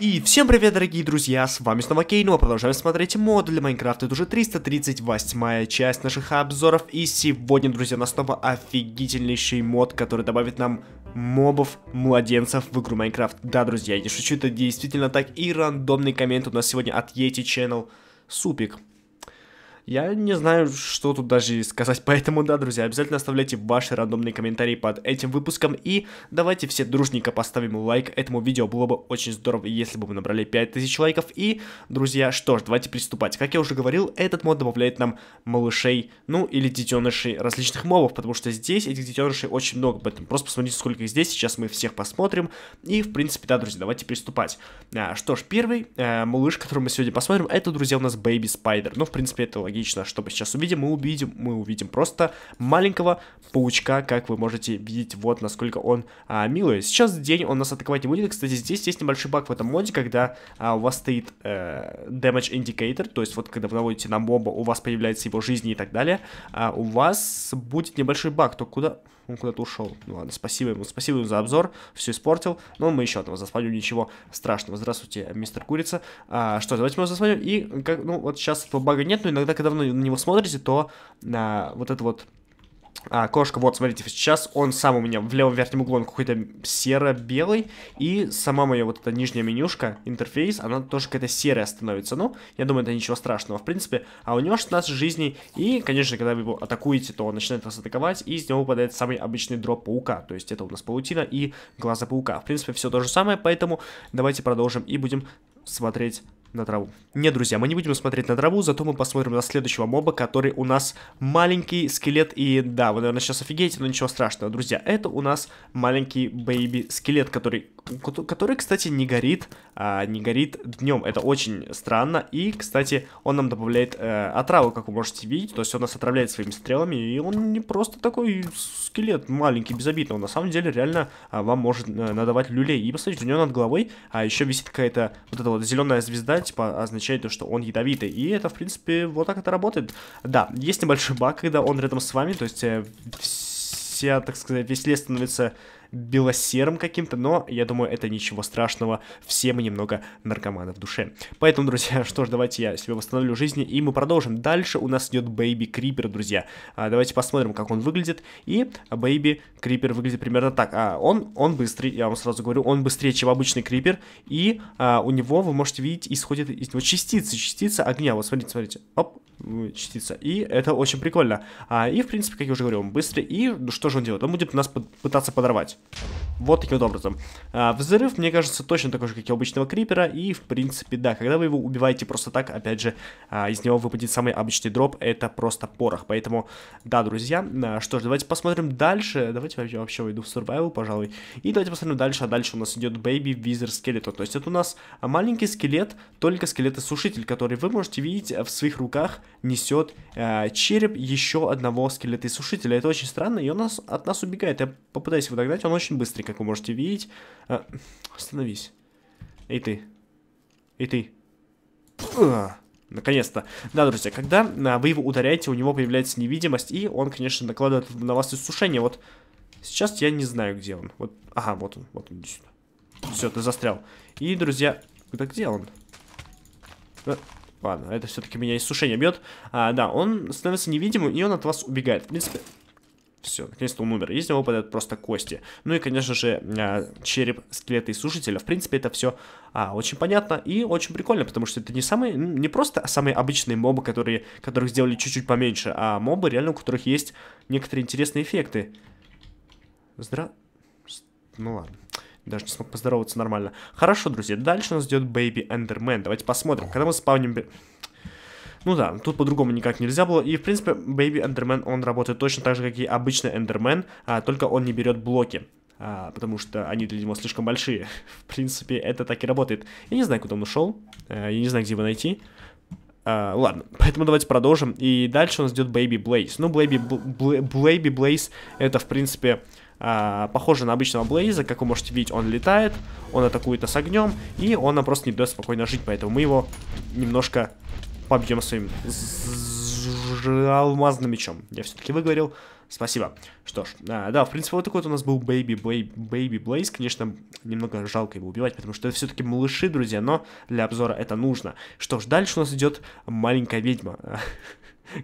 И всем привет, дорогие друзья, с вами снова Кей, мы продолжаем смотреть моды для Майнкрафта. это уже 338 часть наших обзоров, и сегодня, друзья, у нас снова офигительнейший мод, который добавит нам мобов, младенцев в игру Майнкрафт. Да, друзья, я не шучу, это действительно так, и рандомный коммент у нас сегодня от Yeti Channel Супик. Я не знаю, что тут даже сказать, поэтому да, друзья, обязательно оставляйте ваши рандомные комментарии под этим выпуском и давайте все дружненько поставим лайк этому видео, было бы очень здорово, если бы мы набрали 5000 лайков. И, друзья, что ж, давайте приступать. Как я уже говорил, этот мод добавляет нам малышей, ну или детенышей различных мобов, потому что здесь этих детенышей очень много, поэтому просто посмотрите, сколько их здесь, сейчас мы всех посмотрим. И, в принципе, да, друзья, давайте приступать. А, что ж, первый э, малыш, который мы сегодня посмотрим, это, друзья, у нас Baby Spider. Ну, в принципе, это логично логично. Что мы сейчас увидим? Мы увидим, мы увидим просто маленького паучка, как вы можете видеть, вот насколько он а, милый. Сейчас день он нас атаковать не будет. Кстати, здесь есть небольшой баг в этом моде, когда а, у вас стоит э, Damage Indicator, то есть вот когда вы наводите на бомбу, у вас появляется его жизни и так далее, а, у вас будет небольшой баг. То куда... Он куда-то ушел. Ну ладно, спасибо ему, спасибо ему за обзор, все испортил, но ну, мы еще одного заспалим, ничего страшного. Здравствуйте, мистер Курица. А, что, давайте мы заспалим, и, как, ну, вот сейчас этого бага нет, но иногда, когда вы на него смотрите, то а, вот это вот а, кошка, вот, смотрите, сейчас он сам у меня в левом верхнем углу, он какой-то серо-белый, и сама моя вот эта нижняя менюшка, интерфейс, она тоже какая-то серая становится, ну, я думаю, это ничего страшного, в принципе, а у него 16 жизней, и, конечно, когда вы его атакуете, то он начинает вас атаковать, и из него выпадает самый обычный дроп паука, то есть это у нас паутина и глаза паука, в принципе, все то же самое, поэтому давайте продолжим и будем смотреть на траву. Нет, друзья, мы не будем смотреть на траву, зато мы посмотрим на следующего моба, который у нас маленький скелет. И да, вы, наверное, сейчас офигеете, но ничего страшного, друзья. Это у нас маленький бэйби-скелет, который который, кстати, не горит, а, не горит днем. Это очень странно. И, кстати, он нам добавляет э, отраву, как вы можете видеть. То есть он нас отравляет своими стрелами, и он не просто такой скелет маленький, безобидный. Он на самом деле реально а, вам может а, надавать люлей. И посмотрите, у него над головой а, еще висит какая-то вот эта вот зеленая звезда, типа означает то, что он ядовитый. И это, в принципе, вот так это работает. Да, есть небольшой баг, когда он рядом с вами, то есть э, вся, так сказать, весь лес становится белосерым каким-то, но я думаю, это ничего страшного, все мы немного наркоманы в душе. Поэтому, друзья, что ж, давайте я себе восстановлю жизни, и мы продолжим. Дальше у нас идет Baby Creeper, друзья. А, давайте посмотрим, как он выглядит, и Baby Creeper выглядит примерно так. А, он, он быстрый, я вам сразу говорю, он быстрее, чем обычный Creeper, и а, у него, вы можете видеть, исходит из него частицы, частица огня, вот смотрите, смотрите, оп, ну, частица, и это очень прикольно. А, и, в принципе, как я уже говорил, он быстрый, и ну, что же он делает? Он будет нас под, пытаться подорвать. Вот таким вот образом. А, взрыв, мне кажется, точно такой же, как и у обычного крипера. И, в принципе, да, когда вы его убиваете просто так, опять же, а, из него выпадет самый обычный дроп. Это просто порох. Поэтому, да, друзья. А, что ж, давайте посмотрим дальше. Давайте я вообще уйду в survival, пожалуй. И давайте посмотрим дальше. А дальше у нас идет Baby Wizard Skeleton. То есть это у нас маленький скелет, только скелет скелетосушитель, который вы можете видеть в своих руках несет череп еще одного скелета скелетосушителя. Это очень странно, и он нас, от нас убегает. Я попытаюсь его догнать, он очень быстрый, как вы можете видеть. А, остановись. И ты. И ты. А, наконец-то. Да, друзья, когда а, вы его ударяете, у него появляется невидимость, и он, конечно, накладывает на вас иссушение. Вот сейчас я не знаю, где он. Вот, ага, вот он, вот он, иди сюда. Все, ты застрял. И, друзья, да где он? Э, ладно, это все-таки меня иссушение бьет. А, да, он становится невидимым, и он от вас убегает. В принципе, все, наконец-то он умер. Из него выпадают просто кости. Ну и, конечно же, а, череп скелета и сушителя. В принципе, это все а, очень понятно и очень прикольно, потому что это не самые, не просто самые обычные мобы, которые, которых сделали чуть-чуть поменьше, а мобы, реально, у которых есть некоторые интересные эффекты. Здра... Ну ладно. Даже не смог поздороваться нормально. Хорошо, друзья, дальше нас ждет Baby Enderman. Давайте посмотрим, когда мы спавним... Ну да, тут по-другому никак нельзя было. И, в принципе, Baby Enderman, он работает точно так же, как и обычный Enderman, а, только он не берет блоки. А, потому что они для него слишком большие. в принципе, это так и работает. Я не знаю, куда он ушел. А, я не знаю, где его найти. А, ладно, поэтому давайте продолжим. И дальше у нас идет Baby Blaze. Ну, Baby, Blaze это, в принципе, а, похоже на обычного Блейза. Как вы можете видеть, он летает, он атакует нас огнем, и он нам просто не дает спокойно жить. Поэтому мы его немножко побьем своим алмазным мечом. Я все-таки выговорил. Спасибо. Что ж, а, да, в принципе, вот такой вот у нас был Baby, Baby, Baby Blaze. Конечно, немного жалко его убивать, потому что это все-таки малыши, друзья, но для обзора это нужно. Что ж, дальше у нас идет маленькая ведьма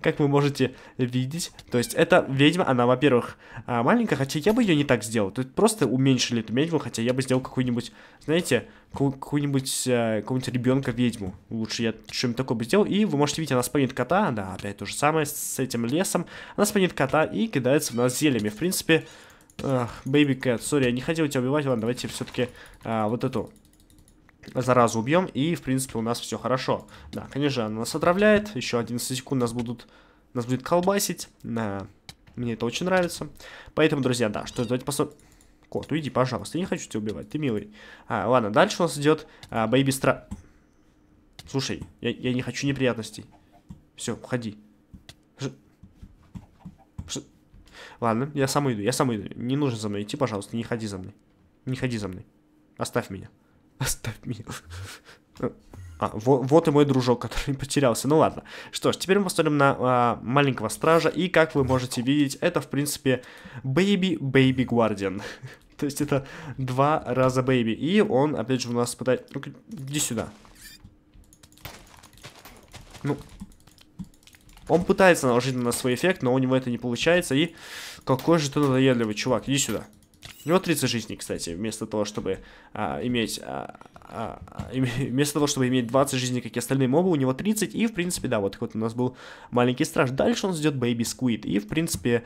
как вы можете видеть. То есть эта ведьма, она, во-первых, а, маленькая, хотя я бы ее не так сделал. Тут просто уменьшили эту ведьму, хотя я бы сделал какую-нибудь, знаете, какую-нибудь, э, какого-нибудь ребенка ведьму. Лучше я что-нибудь такое бы сделал. И вы можете видеть, она спанит кота, да, опять то же самое с этим лесом. Она спанит кота, и кидается в нас зельями. В принципе, Бэйби Кэт, сори, я не хотел тебя убивать. Ладно, давайте все-таки а, вот эту заразу убьем. И, в принципе, у нас все хорошо. Да, конечно, она нас отравляет. Еще 11 секунд нас будут... Нас будет колбасить. Да. Мне это очень нравится. Поэтому, друзья, да, что давайте посмотрим... Кот, уйди, пожалуйста, я не хочу тебя убивать, ты милый. А, ладно, дальше у нас идет а, Стра... Слушай, я, я не хочу неприятностей. Все, уходи. Ладно, я сам иду, я сам иду. Не нужно за мной идти, пожалуйста, не ходи за мной. Не ходи за мной. Оставь меня. Оставь меня. А, вот, вот и мой дружок, который потерялся. Ну ладно. Что ж, теперь мы посмотрим на а, маленького стража. И как вы можете видеть, это в принципе Baby Baby Guardian. То есть это два раза Baby. И он опять же у нас пытает. Ну, иди сюда. Ну. Он пытается наложить на нас свой эффект, но у него это не получается. И какой же ты надоедливый чувак, иди сюда. У него 30 жизней, кстати, вместо того, чтобы а, иметь... А, а, а вместо того, чтобы иметь 20 жизней, как и остальные мобы, у него 30, и, в принципе, да, вот вот у нас был маленький страж. Дальше он ждет Baby сквид и, в принципе,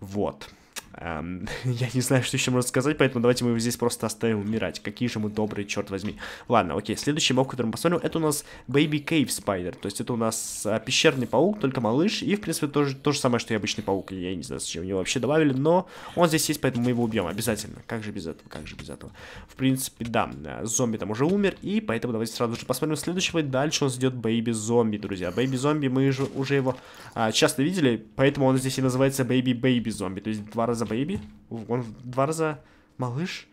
вот. Эм, я не знаю, что еще можно сказать, поэтому давайте мы его здесь просто оставим умирать. Какие же мы добрые, черт возьми. Ладно, окей, следующий моб, который мы посмотрим, это у нас Baby Cave Spider. То есть это у нас э, пещерный паук, только малыш. И, в принципе, тоже то же самое, что и обычный паук. Я не знаю, зачем его вообще добавили, но он здесь есть, поэтому мы его убьем обязательно. Как же без этого, как же без этого. В принципе, да, э, зомби там уже умер, и поэтому давайте сразу же посмотрим следующего. И дальше у нас идет Baby Zombie, друзья. Baby Zombie, мы же уже его а, часто видели, поэтому он здесь и называется Baby Baby Zombie. То есть два раза раза бэйби. Он в два раза малыш.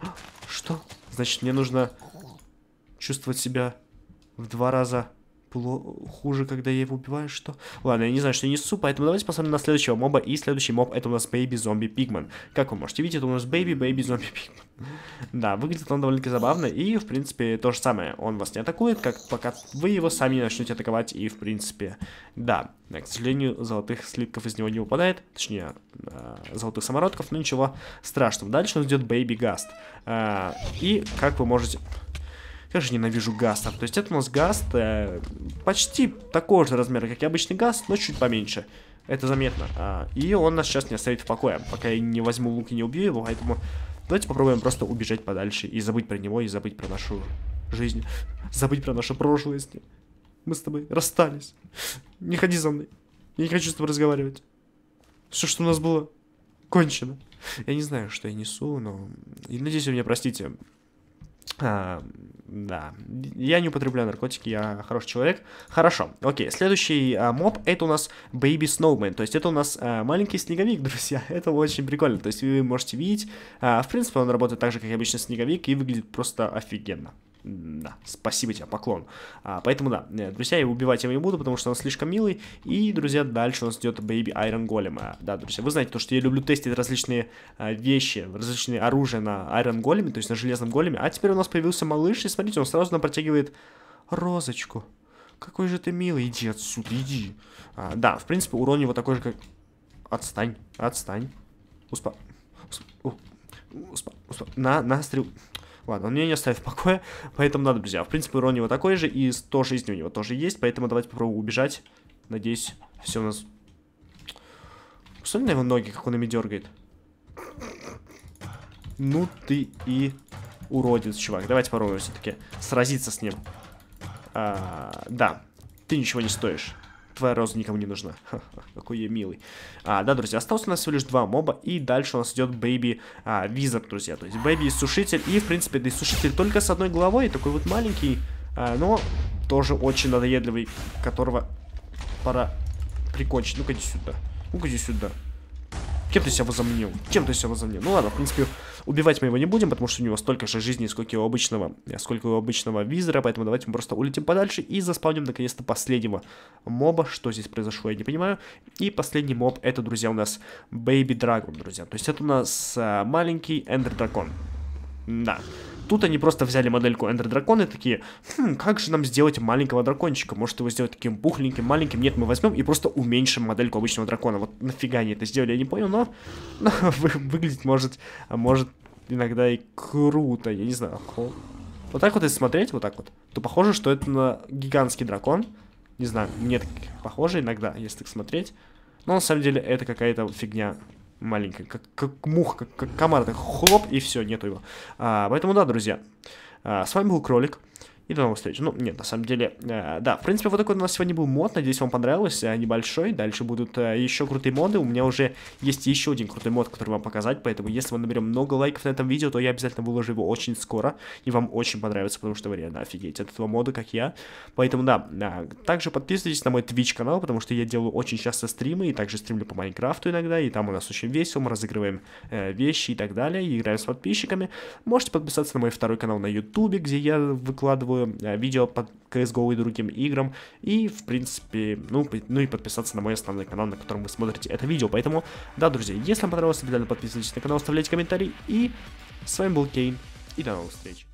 Что? Значит, мне нужно чувствовать себя в два раза было хуже, когда я его убиваю, что... Ладно, я не знаю, что несу, поэтому давайте посмотрим на следующего моба. И следующий моб это у нас baby zombie pigman. Как вы можете видеть, это у нас baby baby zombie pigman. Да, выглядит он довольно-таки забавно. И, в принципе, то же самое. Он вас не атакует, как пока вы его сами начнете атаковать. И, в принципе, да. К сожалению, золотых слитков из него не выпадает. Точнее, э, золотых самородков, но ничего страшного. Дальше у нас идет baby Гаст. Э, и, как вы можете... Как же ненавижу гастов. То есть это у нас гаст э, почти такого же размера, как и обычный гаст, но чуть поменьше. Это заметно. А, и он нас сейчас не оставит в покое, пока я не возьму лук и не убью его. Поэтому давайте попробуем просто убежать подальше и забыть про него, и забыть про нашу жизнь. Забыть про наше прошлое с ним. Мы с тобой расстались. Не ходи за мной. Я не хочу с тобой разговаривать. Все, что у нас было, кончено. Я не знаю, что я несу, но... И надеюсь, вы меня простите. А, да, я не употребляю наркотики, я хороший человек. Хорошо, окей, следующий а, моб это у нас Baby Snowman, то есть это у нас а, маленький снеговик, друзья, это очень прикольно, то есть вы можете видеть, а, в принципе он работает так же, как и обычный снеговик и выглядит просто офигенно да, спасибо тебе, поклон. А, поэтому, да, э, друзья, я убивать его не буду, потому что он слишком милый. И, друзья, дальше у нас идет Baby Iron Golem. А, да, друзья, вы знаете то, что я люблю тестить различные а, вещи, различные оружия на Iron Големе, то есть на Железном Големе. А теперь у нас появился малыш, и смотрите, он сразу нам протягивает розочку. Какой же ты милый, иди отсюда, иди. А, да, в принципе, урон его такой же, как... Отстань, отстань. Успа... Успа... Успа... Успа... На, на, стрел... Ладно, он меня не оставит в покое, поэтому надо, друзья. В принципе, урон у него такой же, и 100 жизни у него тоже есть, поэтому давайте попробуем убежать. Надеюсь, все у нас... Посмотри на его ноги, как он ими дергает. Ну ты и уродец, чувак. Давайте попробуем все-таки сразиться с ним. А, да, ты ничего не стоишь. Твоя роза никому не нужна. какой я милый. А, да, друзья, осталось у нас всего лишь два моба, и дальше у нас идет Бэйби а, Визард, друзья. То есть Бэйби Сушитель, и, в принципе, да, Сушитель только с одной головой, такой вот маленький, а, но тоже очень надоедливый, которого пора прикончить. Ну-ка иди сюда. Ну-ка иди сюда. Чем ты себя возомнил? Чем ты себя возомнил? Ну ладно, в принципе, убивать мы его не будем, потому что у него столько же жизни, сколько у обычного, сколько у обычного визора. поэтому давайте мы просто улетим подальше и заспавним наконец-то последнего моба. Что здесь произошло, я не понимаю. И последний моб, это, друзья, у нас Baby Dragon, друзья. То есть это у нас э, маленький Эндер Дракон. Да. Тут они просто взяли модельку Эндер Дракона и такие, хм, как же нам сделать маленького дракончика? Может его сделать таким пухленьким, маленьким? Нет, мы возьмем и просто уменьшим модельку обычного дракона. Вот нафига они это сделали, я не понял, но, но выглядеть может, может иногда и круто, я не знаю. Вот так вот если смотреть, вот так вот, то похоже, что это на гигантский дракон. Не знаю, мне так похоже иногда, если так смотреть. Но на самом деле это какая-то фигня маленькая, как, как муха, как, как комар, так хлоп, и все, нету его. А, поэтому да, друзья, а, с вами был Кролик. И до новых встреч. Ну, нет, на самом деле, э, да. В принципе, вот такой у нас сегодня был мод. Надеюсь, вам понравилось. Э, небольшой. Дальше будут э, еще крутые моды. У меня уже есть еще один крутой мод, который вам показать. Поэтому, если мы наберем много лайков на этом видео, то я обязательно выложу его очень скоро. И вам очень понравится, потому что вы реально офигеете от этого мода, как я. Поэтому, да. Э, также подписывайтесь на мой Twitch канал, потому что я делаю очень часто стримы. И также стримлю по Майнкрафту иногда. И там у нас очень весело. Мы разыгрываем э, вещи и так далее. И играем с подписчиками. Можете подписаться на мой второй канал на YouTube, где я выкладываю Э, видео по CSGO и другим играм. И, в принципе, ну, ну и подписаться на мой основной канал, на котором вы смотрите это видео. Поэтому, да, друзья, если вам понравилось, обязательно подписывайтесь на канал, оставляйте комментарии И с вами был Кейн. И до новых встреч.